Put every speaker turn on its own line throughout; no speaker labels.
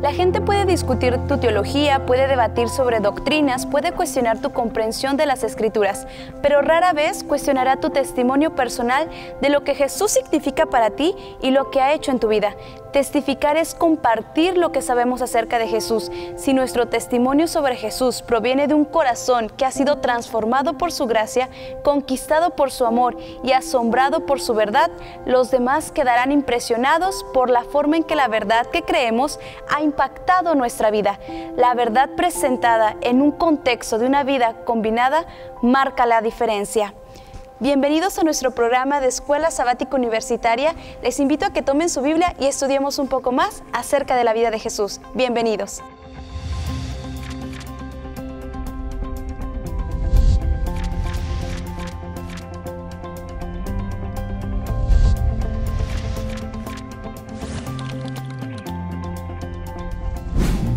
La gente puede discutir tu teología, puede debatir sobre doctrinas, puede cuestionar tu comprensión de las escrituras, pero rara vez cuestionará tu testimonio personal de lo que Jesús significa para ti y lo que ha hecho en tu vida. Testificar es compartir lo que sabemos acerca de Jesús. Si nuestro testimonio sobre Jesús proviene de un corazón que ha sido transformado por su gracia, conquistado por su amor y asombrado por su verdad, los demás quedarán impresionados por la forma en que la verdad que creemos ha impactado nuestra vida. La verdad presentada en un contexto de una vida combinada marca la diferencia. Bienvenidos a nuestro programa de Escuela Sabática Universitaria. Les invito a que tomen su Biblia y estudiemos un poco más acerca de la vida de Jesús. Bienvenidos.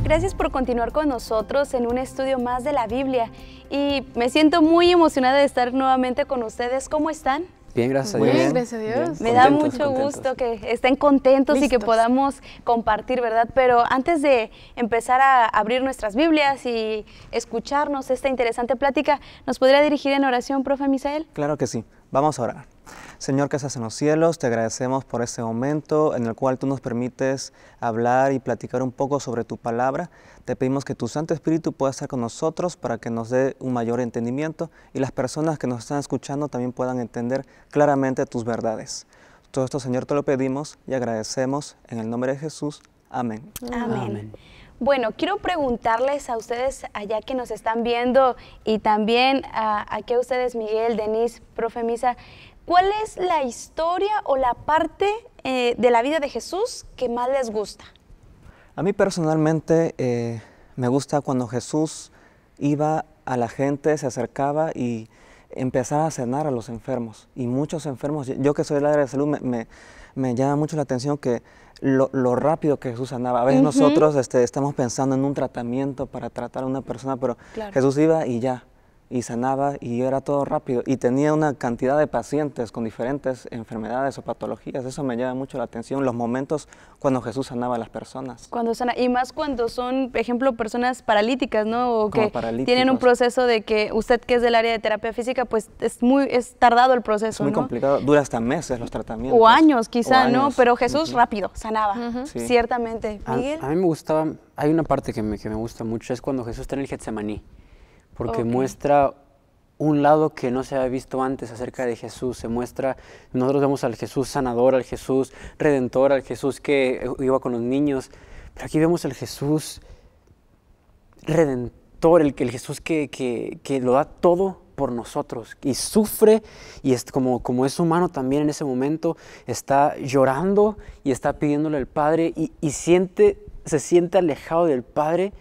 Gracias por continuar con nosotros en un estudio más de la Biblia y me siento muy emocionada de estar nuevamente con ustedes. ¿Cómo están?
Bien, gracias a Dios. gracias Me da mucho
gusto que estén contentos y que podamos compartir, ¿verdad? Pero antes de empezar a abrir nuestras Biblias y escucharnos esta interesante plática, ¿nos podría dirigir en oración, profe Misael?
Claro que sí. Vamos a orar. Señor que estás en los cielos, te agradecemos por este momento en el cual tú nos permites hablar y platicar un poco sobre tu palabra. Te pedimos que tu Santo Espíritu pueda estar con nosotros para que nos dé un mayor entendimiento y las personas que nos están escuchando también puedan entender claramente tus verdades. Todo esto, Señor, te lo pedimos y agradecemos en el nombre de Jesús. Amén. Amén.
Bueno, quiero preguntarles a ustedes allá que nos están viendo y también a, que ustedes, Miguel, Denise, Profemisa, ¿cuál es la historia o la parte eh, de la vida de Jesús que más les gusta?
A mí personalmente eh, me gusta cuando Jesús iba a la gente, se acercaba y empezaba a cenar a los enfermos. Y muchos enfermos, yo que soy el área de salud, me me llama mucho la atención que lo, rápido que Jesús andaba. A veces nosotros este, estamos pensando en un tratamiento para tratar a una persona, pero Jesús iba y ya, y sanaba y era todo rápido. Y tenía una cantidad de pacientes con diferentes enfermedades o patologías. Eso me llama mucho la atención, los momentos cuando Jesús sanaba a las personas.
Cuando sana, y más cuando son, por ejemplo, personas paralíticas, ¿no? O que tienen un proceso de que usted que es del área de terapia física, pues es muy es tardado el proceso. Es muy
complicado, dura hasta meses los
tratamientos. O años quizá, ¿no? Pero Jesús
rápido sanaba, ciertamente. Miguel. A,
mí me gustaba, hay una parte que me, que me gusta mucho, es cuando Jesús está en el Getsemaní porque muestra un lado que no se había visto antes acerca de Jesús. Se muestra, nosotros vemos al Jesús sanador, al Jesús redentor, al Jesús que iba con los niños, pero aquí vemos al Jesús redentor, el, el Jesús que, lo da todo por nosotros y sufre y es como, como es humano también en ese momento, está llorando y está pidiéndole al Padre y, siente, se siente alejado del Padre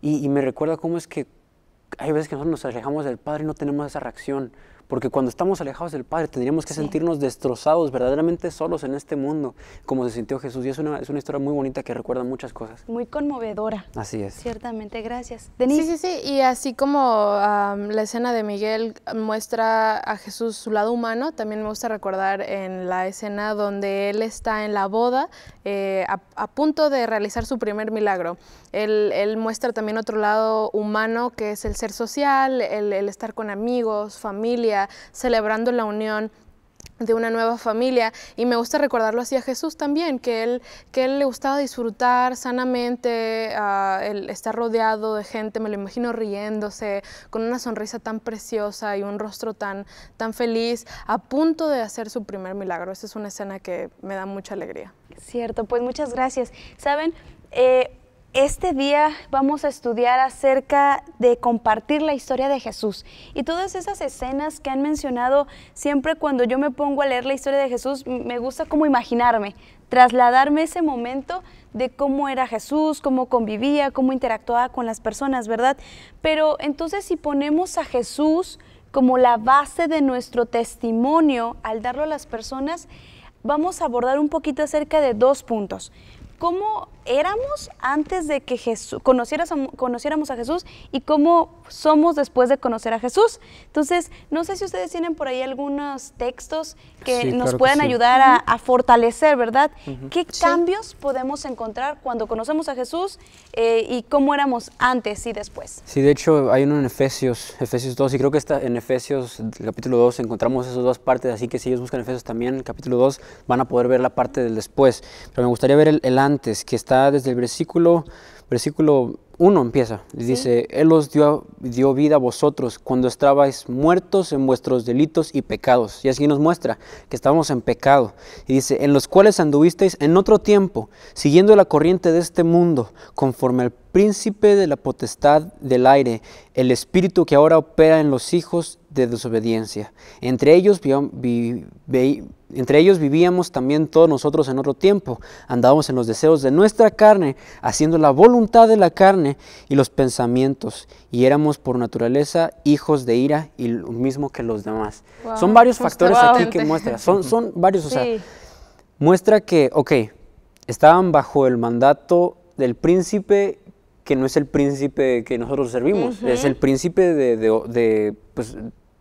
y, me recuerda cómo es que hay veces que nosotros nos alejamos del Padre y no tenemos esa reacción porque cuando estamos alejados del Padre, tendríamos que sentirnos destrozados, verdaderamente solos en este mundo, como se sintió Jesús. Y es una, es una historia muy bonita que recuerda muchas cosas.
Muy
conmovedora. Así es. Ciertamente, gracias.
Sí, sí, sí. Y así como la escena de Miguel muestra a Jesús su lado humano, también me gusta recordar en la escena donde él está en la boda, eh, a, punto de realizar su primer milagro. Él, él, muestra también otro lado humano, que es el ser social, el, el estar con amigos, familia celebrando la unión de una nueva familia y me gusta recordarlo así a Jesús también, que él, que él le gustaba disfrutar sanamente, ah, estar rodeado de gente, me lo imagino riéndose, con una sonrisa tan preciosa y un rostro tan, tan feliz, a punto de hacer su primer milagro. Esa es una escena que me da mucha alegría. Cierto, pues muchas gracias. Saben, eh,
este día vamos a estudiar acerca de compartir la historia de Jesús y todas esas escenas que han mencionado siempre cuando yo me pongo a leer la historia de Jesús, me gusta como imaginarme, trasladarme ese momento de cómo era Jesús, cómo convivía, cómo interactuaba con las personas, ¿verdad? Pero entonces si ponemos a Jesús como la base de nuestro testimonio al darlo a las personas, vamos a abordar un poquito acerca de dos puntos. ¿Cómo éramos antes de que Jesús, conociéramos a Jesús y cómo somos después de conocer a Jesús. Entonces, no sé si ustedes tienen por ahí algunos textos que nos puedan ayudar a, fortalecer, ¿verdad? ¿Qué cambios podemos encontrar cuando conocemos a Jesús eh, y cómo éramos antes y después?
Sí, de hecho, hay uno en Efesios, Efesios 2, y creo que está en Efesios capítulo 2 encontramos esas dos partes, así que si ellos buscan Efesios también, capítulo 2, van a poder ver la parte del después. Pero me gustaría ver el antes, que está desde el versículo, versículo 1 empieza. dice, Él os dio, dio vida a vosotros cuando estabais muertos en vuestros delitos y pecados. Y así nos muestra que estábamos en pecado. Y dice, en los cuales anduvisteis en otro tiempo, siguiendo la corriente de este mundo, conforme al príncipe de la potestad del aire, el espíritu que ahora opera en los hijos de desobediencia. Entre ellos, vivíamos también todos nosotros en otro tiempo, andábamos en los deseos de nuestra carne, haciendo la voluntad de la carne y los pensamientos, y éramos por naturaleza hijos de ira y lo mismo que los demás. son varios factores aquí que muestra, son, varios, o sea, muestra que, ok, estaban bajo el mandato del príncipe que no es el príncipe que nosotros servimos, es el príncipe de, de, pues,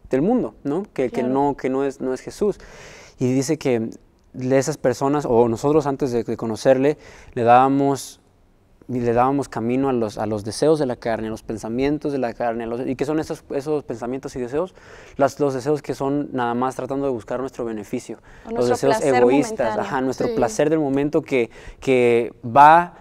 del mundo, ¿no? Que, que, no, que no, es, no es Jesús. Y dice que esas personas, o nosotros antes de, conocerle, le dábamos le dábamos camino a los, a los deseos de la carne, a los pensamientos de la carne. ¿Y que son esos, esos pensamientos y deseos? Las, los deseos que son nada más tratando de buscar nuestro beneficio. los deseos egoístas, nuestro placer del momento que, que va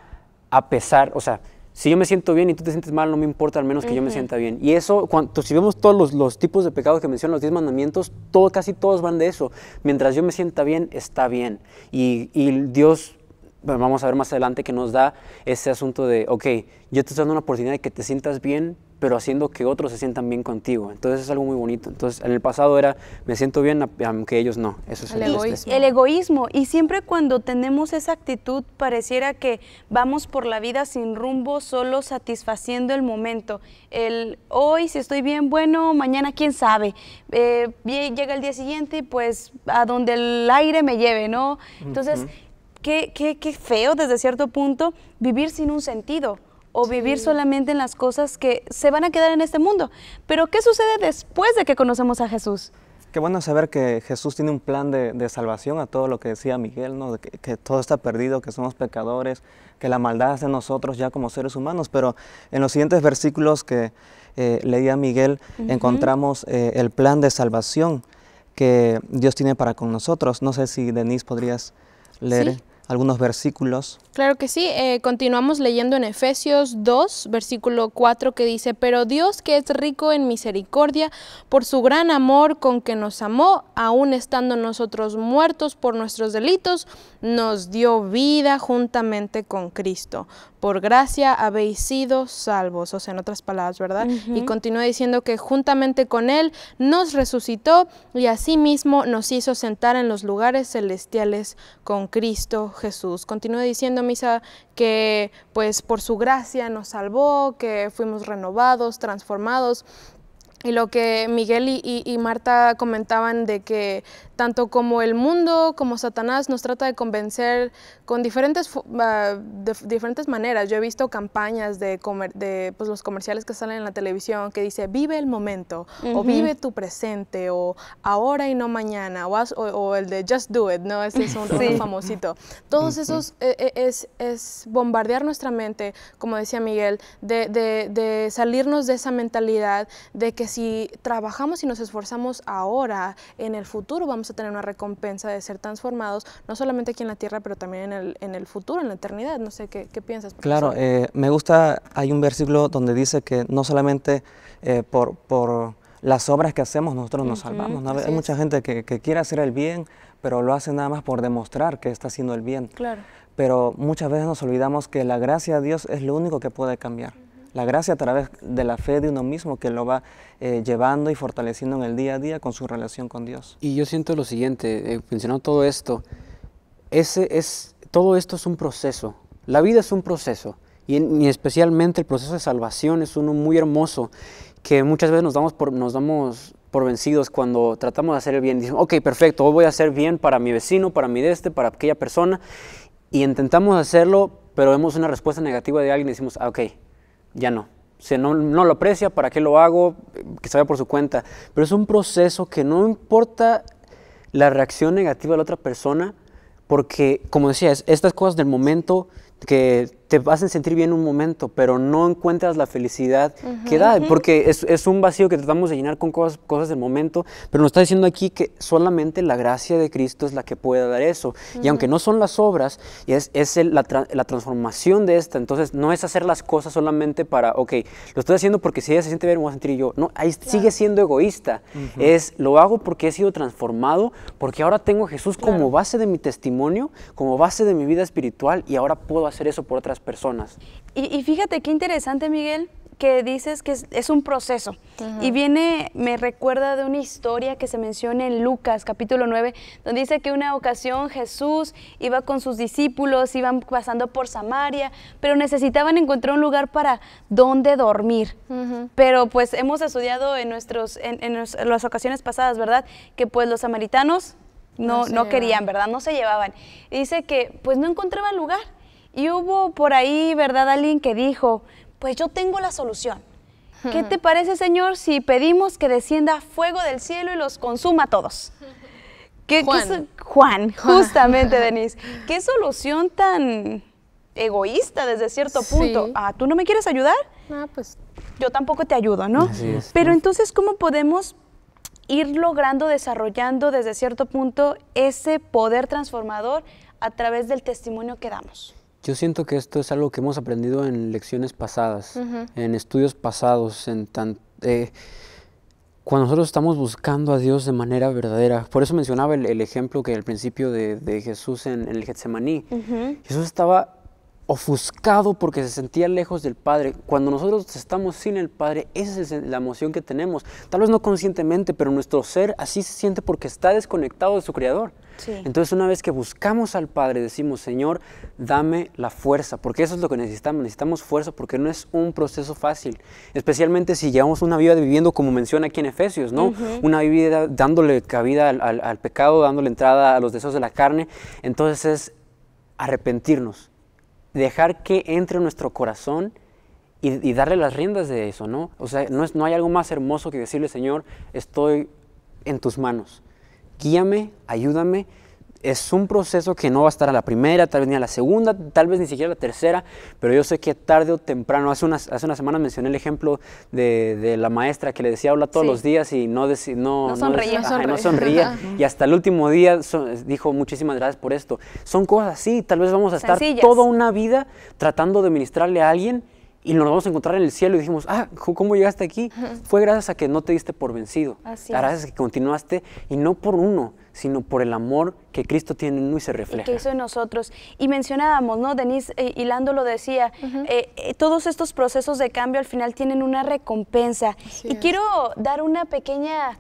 a pesar, o sea, si yo me siento bien y tú te sientes mal, no me importa, al menos que yo me sienta bien. Y eso, cuando, si vemos todos los, tipos de pecados que mencionan los diez mandamientos, todo, casi todos van de eso. Mientras yo me sienta bien, está bien. Y, y Dios vamos a ver más adelante que nos da ese asunto de, ok, yo te estoy dando una oportunidad de que te sientas bien, pero haciendo que otros se sientan bien contigo. Entonces es algo muy bonito. Entonces en el pasado era, me siento bien, aunque ellos no. Eso es el, egoísmo.
El egoísmo. Y siempre cuando tenemos esa actitud, pareciera que vamos por la vida sin rumbo, solo satisfaciendo el momento. El hoy, si estoy bien, bueno, mañana quién sabe. Eh, llega el día siguiente, pues a donde el aire me lleve, ¿no? Entonces qué, feo desde cierto punto vivir sin un sentido o vivir solamente en las cosas que se van a quedar en este mundo. Pero ¿qué sucede después de que conocemos a Jesús?
Qué bueno saber que Jesús tiene un plan de, salvación a todo lo que decía Miguel, ¿no? que, todo está perdido, que somos pecadores, que la maldad es de nosotros ya como seres humanos. Pero en los siguientes versículos que eh, leía Miguel encontramos eh, el plan de salvación que Dios tiene para con nosotros. No sé si Denise podrías leer algunos versículos.
Claro que sí, eh, continuamos leyendo en Efesios 2, versículo 4, que dice, pero Dios que es rico en misericordia, por su gran amor con que nos amó, aun estando nosotros muertos por nuestros delitos, nos dio vida juntamente con Cristo. Por gracia habéis sido salvos, o sea, en otras palabras, ¿verdad? Y continúa diciendo que juntamente con Él nos resucitó y asimismo nos hizo sentar en los lugares celestiales con Cristo Jesús. Continúa diciendo, misa, que pues por su gracia nos salvó, que fuimos renovados, transformados. Y lo que Miguel y Marta comentaban de que tanto como el mundo, como Satanás nos trata de convencer con diferentes, ah, de, diferentes maneras. Yo he visto campañas de, de pues, los comerciales que salen en la televisión que dice vive el momento, o vive tu presente, o ahora y no mañana, o, el de just do it, ¿no? Ese es un, famosito. Todos esos eh, eh, es, es, bombardear nuestra mente, como decía Miguel, de, de, de salirnos de esa mentalidad de que si trabajamos y nos esforzamos ahora, en el futuro vamos a tener una recompensa de ser transformados, no solamente aquí en la tierra, pero también en el, en el futuro, en la eternidad. No sé, ¿qué, qué piensas? Claro,
eh, me gusta, hay un versículo donde dice que no solamente eh, por, por las obras que hacemos nosotros nos salvamos. Hay mucha gente que, que, quiere hacer el bien, pero lo hace nada más por demostrar que está haciendo el bien. Claro. Pero muchas veces nos olvidamos que la gracia de Dios es lo único que puede cambiar la gracia a través de la fe de uno mismo que lo va eh, llevando
y fortaleciendo en el día a día con su relación con Dios. Y yo siento lo siguiente, eh, mencionando todo esto, ese es, todo esto es un proceso, la vida es un proceso y, especialmente el proceso de salvación es uno muy hermoso que muchas veces nos damos por, nos damos por vencidos cuando tratamos de hacer el bien. Dicen, ok, perfecto, voy a hacer bien para mi vecino, para mi deste para aquella persona. Y intentamos hacerlo, pero vemos una respuesta negativa de alguien y decimos, ah, ok, ya no. O sea, no, lo aprecia, ¿para qué lo hago? Que se vaya por su cuenta. Pero es un proceso que no importa la reacción negativa de la otra persona, porque, como decía, estas cosas del momento que te hacen sentir bien un momento, pero no encuentras la felicidad que da, porque es, un vacío que tratamos de llenar con cosas, cosas del momento, pero nos está diciendo aquí que solamente la gracia de Cristo es la que puede dar eso. Y aunque no son las obras, es, la, transformación de esta. Entonces, no es hacer las cosas solamente para, ok, lo estoy haciendo porque si ella se siente bien, me voy a sentir yo. No, ahí sigue siendo egoísta. Es, lo hago porque he sido transformado, porque ahora tengo a Jesús como base de mi testimonio, como base de mi vida espiritual, y ahora puedo hacer eso por otras personas.
Y, fíjate qué interesante, Miguel, que dices que es, un proceso. Y viene, me recuerda de una historia que se menciona en Lucas capítulo 9, donde dice que una ocasión Jesús iba con sus discípulos, iban pasando por Samaria, pero necesitaban encontrar un lugar para donde dormir. Pero pues hemos estudiado en, nuestros, en, las ocasiones pasadas, ¿verdad? Que pues los samaritanos no, no, querían, ¿verdad? No se llevaban. dice que pues no encontraban lugar. Y hubo por ahí, ¿verdad? Alguien que dijo, pues yo tengo la solución. ¿Qué te parece, Señor, si pedimos que descienda fuego del cielo y los consuma a todos? ¿Qué, Juan. Juan, justamente, Denise. ¿Qué solución tan egoísta desde cierto punto? Ah, ¿tú no me quieres ayudar? Ah, pues. Yo tampoco te ayudo, ¿no? Pero entonces, ¿cómo podemos ir logrando, desarrollando desde cierto punto ese poder transformador a través del testimonio que damos?
Yo siento que esto es algo que hemos aprendido en lecciones pasadas, en estudios pasados, en eh, cuando nosotros estamos buscando a Dios de manera verdadera. Por eso mencionaba el, ejemplo que al principio de, Jesús en, el Getsemaní. Jesús estaba ofuscado porque se sentía lejos del Padre. Cuando nosotros estamos sin el Padre, esa es la emoción que tenemos. Tal vez no conscientemente, pero nuestro ser así se siente porque está desconectado de su Creador. Entonces una vez que buscamos al Padre decimos, Señor, dame la fuerza, porque eso es lo que necesitamos, necesitamos fuerza porque no es un proceso fácil, especialmente si llevamos una vida viviendo como menciona aquí en Efesios, ¿no? Una vida dándole cabida al, pecado, dándole entrada a los deseos de la carne, entonces es arrepentirnos, dejar que entre nuestro corazón y, darle las riendas de eso, ¿no? O sea, no, no hay algo más hermoso que decirle, Señor, estoy en tus manos guíame, ayúdame. Es un proceso que no va a estar a la primera, tal vez ni a la segunda, tal vez ni siquiera a la tercera, pero yo sé que tarde o temprano, hace unas, hace unas semanas mencioné el ejemplo de, la maestra que le decía habla todos los días y no, no, no sonreía. y hasta el último día dijo muchísimas gracias por esto. Son cosas así, tal vez vamos a estar toda una vida tratando de ministrarle a alguien y nos vamos a encontrar en el cielo y dijimos, ah, ¿cómo llegaste aquí? Fue gracias a que no te diste por vencido, gracias a que continuaste y no por uno, sino por el amor que Cristo tiene en uno y se refleja. Y que
hizo en nosotros. Y mencionábamos, ¿no? Denise, Hilando eh, lo decía, eh, eh, todos estos procesos de cambio al final tienen una recompensa. y quiero dar una pequeña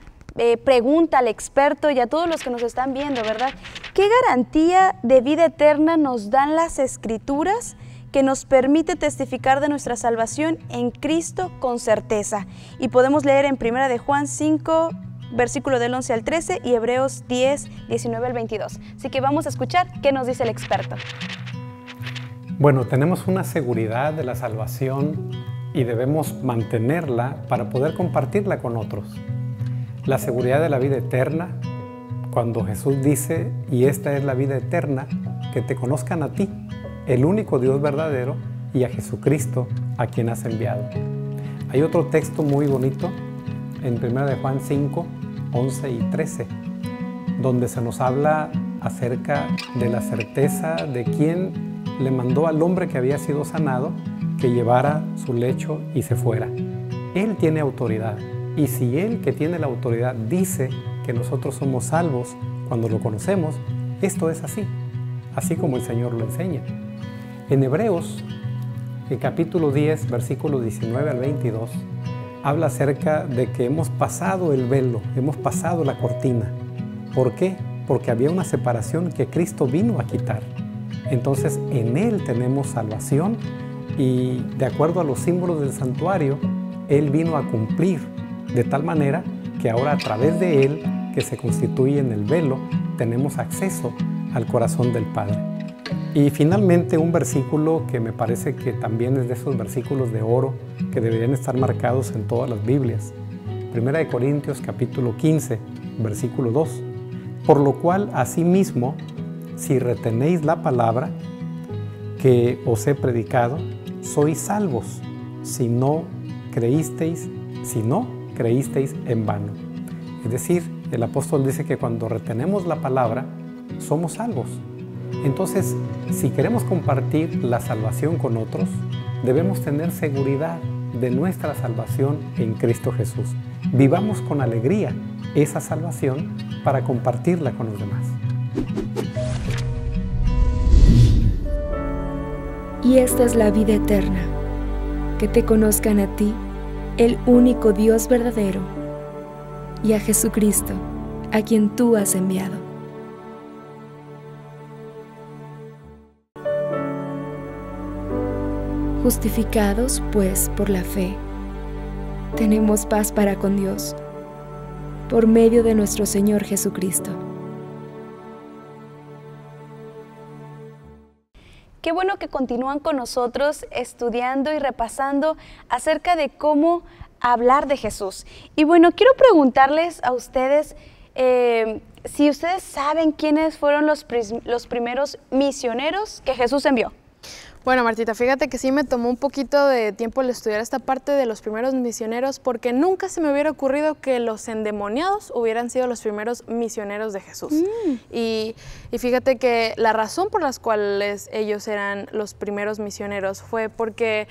pregunta al experto y a todos los que nos están viendo, ¿verdad? ¿Qué garantía de vida eterna nos dan las escrituras que nos permite testificar de nuestra salvación en Cristo con certeza. Y podemos leer en 1 de Juan 5, versículo del 11 al 13 y Hebreos 10, 19 al 22. Así que vamos a escuchar qué nos dice el experto.
Bueno, tenemos una seguridad de la salvación y debemos mantenerla para poder compartirla con otros. La seguridad de la vida eterna, cuando Jesús dice, y esta es la vida eterna, que te conozcan a ti, el único Dios verdadero y a Jesucristo a quien has enviado. Hay otro texto muy bonito en 1 de Juan 5, 11 y 13, donde se nos habla acerca de la certeza de quien le mandó al hombre que había sido sanado que llevara su lecho y se fuera. Él tiene autoridad y si Él que tiene la autoridad dice que nosotros somos salvos cuando lo conocemos, esto es así, así como el Señor lo enseña. En Hebreos, el capítulo 10, versículo 19 al 22, habla acerca de que hemos pasado el velo, hemos pasado la cortina. ¿Por qué? Porque había una separación que Cristo vino a quitar. Entonces en Él tenemos salvación y de acuerdo a los símbolos del santuario, Él vino a cumplir de tal manera que ahora a través de Él, que se constituye en el velo, tenemos acceso al corazón del Padre. Y finalmente un versículo que me parece que también es de esos versículos de oro que deberían estar marcados en todas las Biblias. Primera de Corintios capítulo 15, versículo 2. Por lo cual, asimismo, si retenéis la palabra que os he predicado, sois salvos, si no creísteis, si no creísteis en vano. Es decir, el apóstol dice que cuando retenemos la palabra, somos salvos, entonces, si queremos compartir la salvación con otros, debemos tener seguridad de nuestra salvación en Cristo Jesús. Vivamos con alegría esa salvación para compartirla con los demás.
Y esta es la vida eterna,
que te conozcan a ti, el único Dios verdadero, y a Jesucristo, a quien tú has enviado. Justificados pues por la fe, tenemos paz para con Dios, por medio de nuestro Señor Jesucristo. Qué bueno que continúan con nosotros estudiando y repasando acerca de cómo hablar de Jesús. Y bueno, quiero preguntarles a ustedes eh, si ustedes saben quiénes fueron los primeros misioneros que Jesús envió.
Bueno, Martita, fíjate que sí me tomó un poquito de tiempo el estudiar esta parte de los primeros misioneros porque nunca se me hubiera ocurrido que los endemoniados hubieran sido los primeros misioneros de Jesús. Mm. Y, y, fíjate que la razón por las cuales ellos eran los primeros misioneros fue porque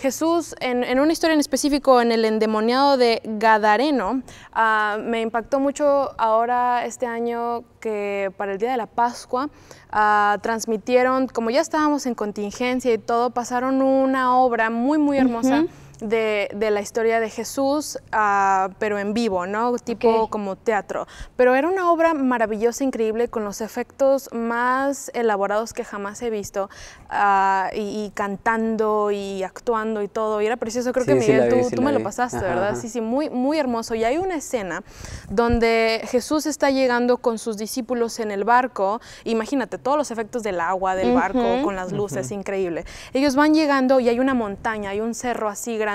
Jesús, en, una historia en específico, en el endemoniado de Gadareno, ah, me impactó mucho ahora este año que para el Día de la Pascua ah, transmitieron, como ya estábamos en contingencia y todo, pasaron una obra muy, muy hermosa de, la historia de Jesús, ah, pero en vivo, ¿no? Tipo como teatro. Pero era una obra maravillosa, increíble, con los efectos más elaborados que jamás he visto, ah, y, cantando y actuando y todo. Y era precioso, creo que Miguel, tú, tú me lo pasaste, ¿verdad? Sí, sí, muy, muy hermoso. Y hay una escena donde Jesús está llegando con sus discípulos en el barco. Imagínate, todos los efectos del agua, del barco, con las luces, increíble. Ellos van llegando y hay una montaña, hay un cerro así grande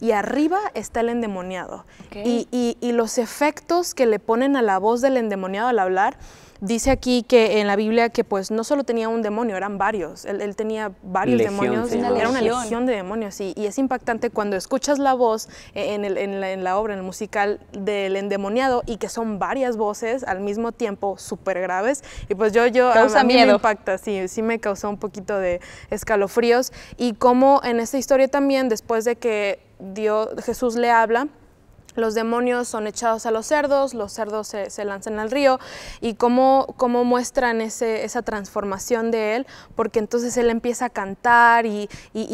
y arriba está el endemoniado. y los efectos que le ponen a la voz del endemoniado al hablar dice aquí que en la Biblia que pues no solo tenía un demonio, eran varios. Él, tenía varios demonios, era una legión de demonios. Y, es impactante cuando escuchas la voz e, en, la, obra, en el musical del endemoniado y que son varias voces al mismo tiempo súper graves. Y pues yo, yo Causa miedo. me impacta, sí, sí me causó un poquito de escalofríos. Y como en esta historia también, después de que Dios, Jesús le habla, los demonios son echados a los cerdos, los cerdos se, se lanzan al río y cómo, cómo muestran esa transformación de él, porque entonces él empieza a cantar y,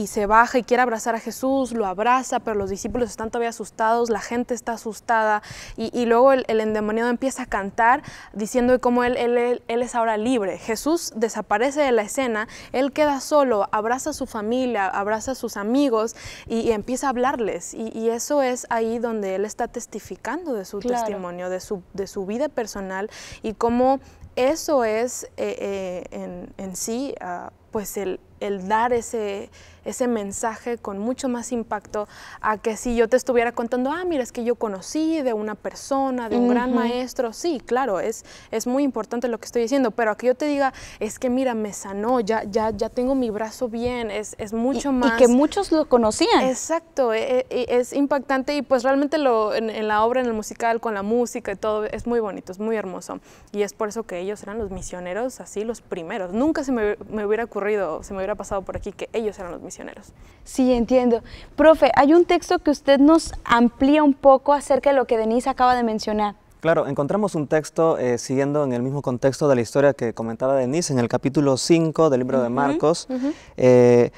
se baja y quiere abrazar a Jesús, lo abraza, pero los discípulos están todavía asustados, la gente está asustada y, luego el, endemoniado empieza a cantar diciendo cómo él, él, él, es ahora libre. Jesús desaparece de la escena, él queda solo, abraza a su familia, abraza a sus amigos y, empieza a hablarles y, eso es ahí donde él está testificando de su testimonio, de su, de su vida personal y cómo eso es eh, eh, en, sí, ah, pues el, dar ese, ese, mensaje con mucho más impacto a que si yo te estuviera contando, ah, mira, es que yo conocí de una persona, de un gran maestro, sí, claro, es, es muy importante lo que estoy diciendo, pero a que yo te diga, es que mira, me sanó, ya, ya, ya tengo mi brazo bien, es, mucho más... Y que
muchos lo conocían.
Exacto, e, e, es, impactante y pues realmente lo, en, la obra, en el musical, con la música y todo, es muy bonito, es muy hermoso y es por eso que ellos eran los misioneros, así los primeros. Nunca se me, hubiera ocurrido, se me hubiera pasado por aquí que ellos eran los misioneros.
Sí, entiendo. Profe, hay un texto que usted nos amplía un poco acerca de lo que Denise acaba de mencionar.
Claro, encontramos un texto eh, siguiendo en el mismo contexto de la historia que comentaba Denise en el capítulo 5 del libro de Marcos. Eh,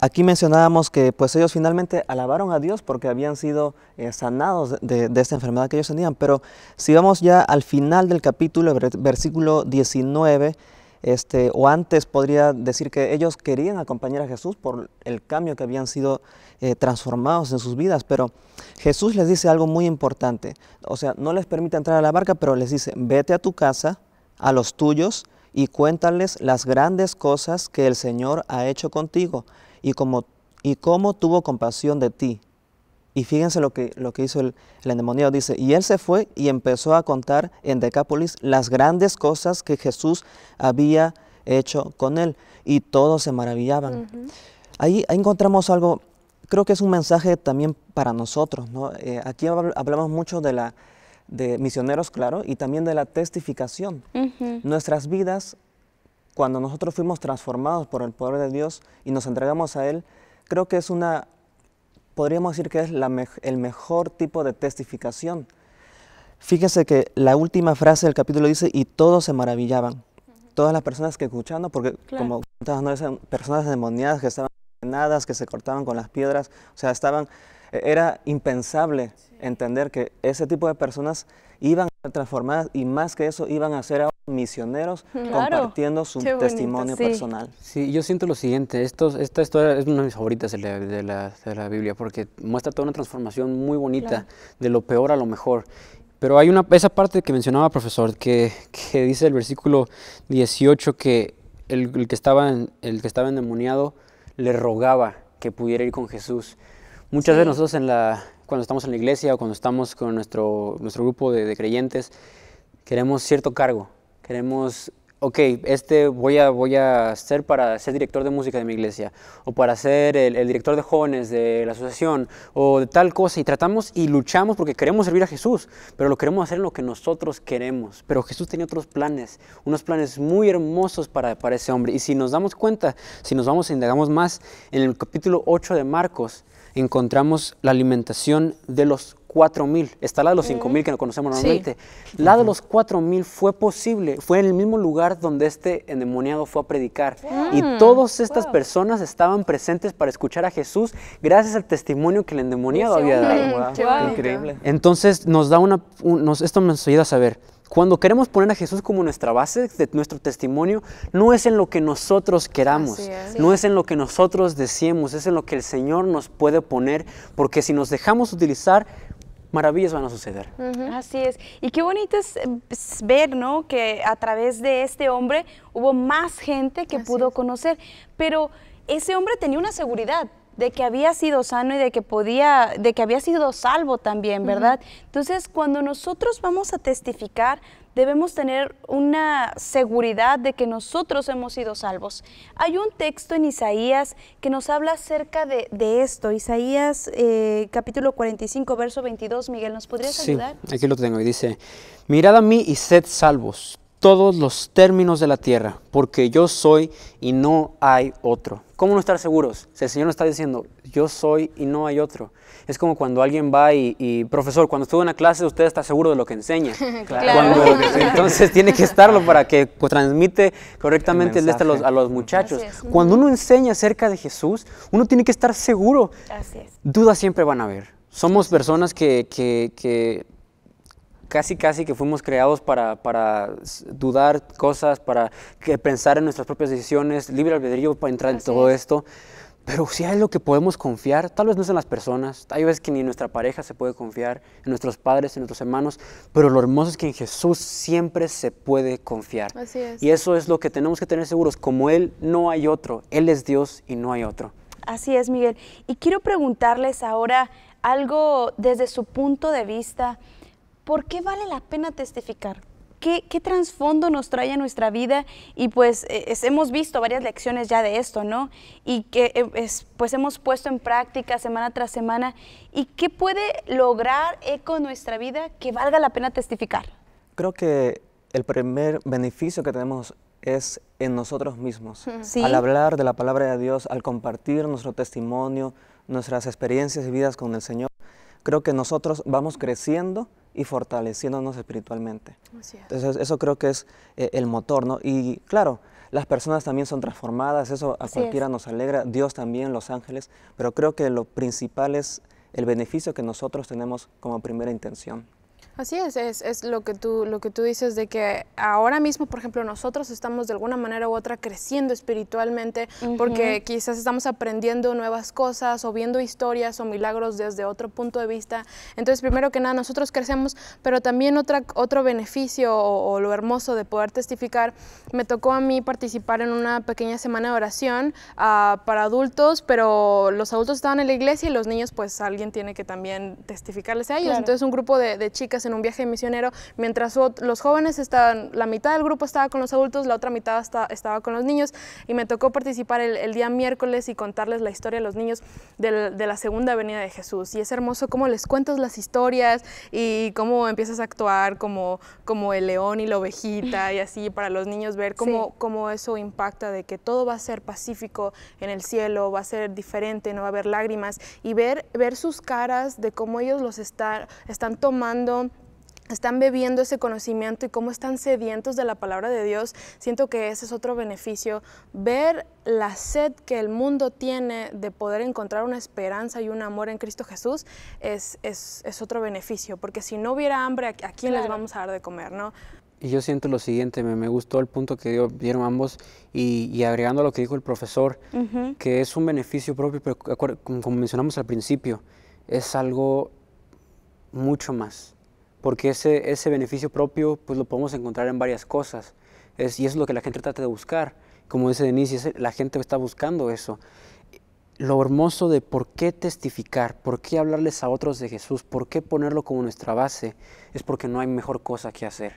Aquí mencionábamos que pues ellos finalmente alabaron a Dios porque habían sido eh, sanados de, esta enfermedad que ellos tenían, pero si vamos ya al final del capítulo, versículo 19, este, o antes podría decir que ellos querían acompañar a Jesús por el cambio que habían sido eh, transformados en sus vidas, pero Jesús les dice algo muy importante, o sea, no les permite entrar a la barca, pero les dice, vete a tu casa, a los tuyos, y cuéntales las grandes cosas que el Señor ha hecho contigo y cómo, y cómo tuvo compasión de ti. Y fíjense lo que, lo que hizo el, el endemoniado. Dice, y él se fue y empezó a contar en Decápolis las grandes cosas que Jesús había hecho con él. Y todos se maravillaban. ahí, encontramos algo, creo que es un mensaje también para nosotros. ¿no? Eh, aquí hablamos mucho de la de misioneros, claro, y también de la testificación. Nuestras vidas cuando nosotros fuimos transformados por el poder de Dios y nos entregamos a Él, creo que es una, podríamos decir que es el mejor tipo de testificación. Fíjese que la última frase del capítulo dice, y todos se maravillaban. Todas las personas que escuchando, porque como no eran personas demoniadas que estaban envenenadas, que se cortaban con las piedras, o sea, estaban, e-, era impensable entender que ese tipo de personas iban transformadas y más que eso iban a ser misioneros compartiendo
su testimonio personal. Sí, yo siento lo siguiente, Esto, esta historia es una de mis favoritas de la, de la, Biblia porque muestra toda una transformación muy bonita de lo peor a lo mejor. Pero hay una, esa parte que mencionaba, profesor, que, dice el versículo 18 que el, que estaba en, el que estaba endemoniado le rogaba que pudiera ir con Jesús. Muchas veces nosotros cuando estamos en la iglesia o cuando estamos con nuestro, nuestro grupo de, creyentes, queremos cierto cargo, queremos ok, este voy a, voy a ser para ser director de música de mi iglesia, o para ser el, director de jóvenes de la asociación, o de tal cosa, y tratamos y luchamos porque queremos servir a Jesús, pero lo queremos hacer en lo que nosotros queremos. Pero Jesús tenía otros planes, unos planes muy hermosos para, para ese hombre. Y si nos damos cuenta, si nos vamos e indagamos más, en el capítulo 8 de Marcos, encontramos la alimentación de los 4.000. Está la de los 5.000 que que no conocemos normalmente. La de los 4.000 fue posible, fue en el mismo lugar donde este endemoniado fue a predicar. Y mm. todas estas personas estaban presentes para escuchar a Jesús gracias al testimonio que el endemoniado había dado. Increíble. Entonces nos da una, esto nos ayuda a saber cuando queremos poner a Jesús como nuestra base de nuestro testimonio, no es en lo que nosotros queramos, no es en lo que nosotros decimos, es en lo que el Señor nos puede poner, porque si nos dejamos utilizar, maravillas van a suceder.
Así es. Y qué bonito es em, ver, ¿no? Que a través de este hombre hubo más gente que pudo conocer, pero ese hombre tenía una seguridad, de que había sido sano y de que podía, de que había sido salvo también, ¿verdad? Entonces, cuando nosotros vamos a testificar, debemos tener una seguridad de que nosotros hemos sido salvos. Hay un texto en Isaías que nos habla acerca de, esto. Isaías eh, capítulo 45, verso 22. Miguel, ¿nos podrías ayudar?
Sí, aquí lo tengo y dice, mirad a mí y sed salvos todos los términos de la tierra, porque yo soy y no hay otro. ¿Cómo no estar seguros? Si el Señor nos está diciendo, yo soy y no hay otro. Es como cuando alguien va y, profesor, cuando estuvo en la clase, usted está seguro de lo que enseña. entonces tiene que estarlo para que pues, transmite correctamente el, este a los, muchachos. Cuando uno enseña acerca de Jesús, uno tiene que estar seguro. Dudas siempre van a haber. Somos personas que, que casi casi que fuimos creados para, dudar cosas, para que pensar en nuestras propias decisiones, libre albedrío para entrar en todo esto. Pero si hay lo que podemos confiar, tal vez no es en las personas, tal vez que ni en nuestra pareja se puede confiar, en nuestros padres, en nuestros hermanos, pero lo hermoso es que en Jesús siempre se puede confiar. Así es. Y eso es lo que tenemos que tener seguros, como Él no hay otro, Él es Dios y no hay otro.
Así es, Miguel. Y quiero preguntarles ahora algo desde su punto de vista ¿por qué vale la pena testificar? ¿Qué, trasfondo nos trae a nuestra vida? Y pues eh, hemos visto varias lecciones ya de esto, ¿no? Y que eh, pues hemos puesto en práctica semana tras semana. ¿Y qué puede lograr eco en nuestra vida que valga la pena testificar?
Creo que el primer beneficio que tenemos es en nosotros mismos. Al hablar de la palabra de Dios, al compartir nuestro testimonio, nuestras experiencias y vidas con el Señor, creo que nosotros vamos creciendo y fortaleciéndonos espiritualmente. Entonces eso creo que es eh, el motor, ¿no? Y claro, las personas también son transformadas, eso a cualquiera nos alegra, Dios también, los ángeles, pero creo que lo principal es el beneficio que nosotros tenemos como primera intención.
Así es, es, es, lo, que tú, lo que tú dices de que ahora mismo, por ejemplo, nosotros estamos de alguna manera u otra creciendo espiritualmente porque quizás estamos aprendiendo nuevas cosas o viendo historias o milagros desde otro punto de vista. Entonces, primero que nada, nosotros crecemos, pero también otra, otro beneficio o, lo hermoso de poder testificar, me tocó a mí participar en una pequeña semana de oración ah, para adultos, pero los adultos estaban en la iglesia y los niños, pues alguien tiene que también testificarles a ellos. Entonces, un grupo de chicas en un viaje misionero, mientras los jóvenes estaban, la mitad del grupo estaba con los adultos, la otra mitad estaba con los niños y me tocó participar el, día miércoles y contarles la historia de los niños de la segunda venida de Jesús. Y es hermoso cómo les cuentas las historias y cómo empiezas a actuar como, como el león y la ovejita y así para los niños ver cómo, cómo eso impacta de que todo va a ser pacífico en el cielo, va a ser diferente, no va a haber lágrimas y ver, ver sus caras de cómo ellos los están, están tomando están bebiendo ese conocimiento y cómo están sedientos de la palabra de Dios, siento que ese es otro beneficio, ver la sed que el mundo tiene de poder encontrar una esperanza y un amor en Cristo Jesús es, otro beneficio, porque si no hubiera hambre, ¿a, quién les vamos a dar de comer? ¿no?
Y yo siento lo siguiente, me, gustó el punto que dieron ambos y, y, agregando lo que dijo el profesor, que es un beneficio propio, pero como mencionamos al principio, es algo mucho más porque ese, ese beneficio propio pues lo podemos encontrar en varias cosas y eso es lo que la gente trata de buscar. Como dice Denise, la gente está buscando eso. Lo hermoso de por qué testificar, por qué hablarles a otros de Jesús, por qué ponerlo como nuestra base, es porque no hay mejor cosa que hacer.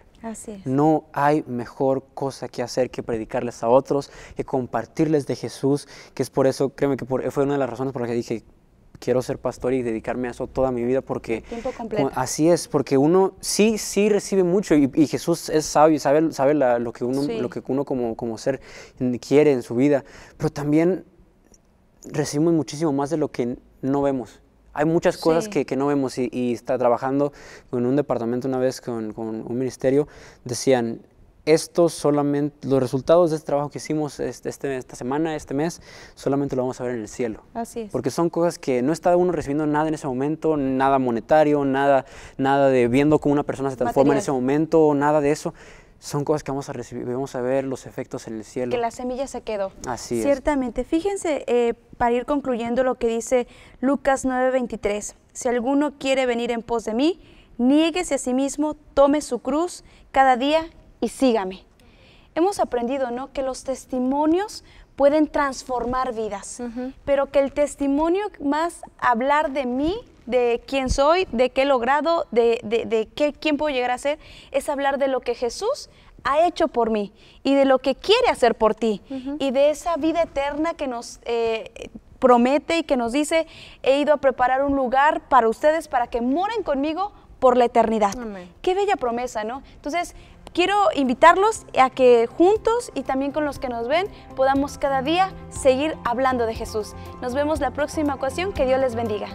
No hay mejor cosa que hacer que predicarles a otros, que compartirles de Jesús, que es por eso, créeme que fue una de las razones por las que dije, quiero ser pastor y dedicarme a eso toda mi vida porque... Así es, porque uno sí, sí recibe mucho y, Jesús es sabio y sabe, sabe lo que uno, lo que uno como, como ser quiere en su vida, pero también recibimos muchísimo más de lo que no vemos. Hay muchas cosas que, no vemos y, está trabajando en un departamento una vez con, con un ministerio, decían, esto solamente, los resultados de este trabajo que hicimos este, este, esta semana, este mes, solamente lo vamos a ver en el cielo. Así es. Porque son cosas que no está uno recibiendo nada en ese momento, nada monetario, nada, nada de viendo cómo una persona se transforma en ese momento, nada de eso. Son cosas que vamos a recibir, vamos a ver los efectos en el cielo. Que la
semilla se quedó. Así Ciertamente. es. Ciertamente. Fíjense, eh, para ir concluyendo lo que dice Lucas 9:23, si alguno quiere venir en pos de mí, nieguese a sí mismo, tome su cruz cada día y sígame. Hemos aprendido, ¿no? Que los testimonios pueden transformar vidas, pero que el testimonio más hablar de mí, de quién soy, de qué he logrado, de, qué, quién puedo llegar a ser, es hablar de lo que Jesús ha hecho por mí y de lo que quiere hacer por ti y de esa vida eterna que nos eh, promete y que nos dice, he ido a preparar un lugar para ustedes para que moren conmigo por la eternidad. Qué bella promesa, ¿no? Entonces, quiero invitarlos a que juntos y también con los que nos ven podamos cada día seguir hablando de Jesús. Nos vemos la próxima ocasión. Que Dios les bendiga.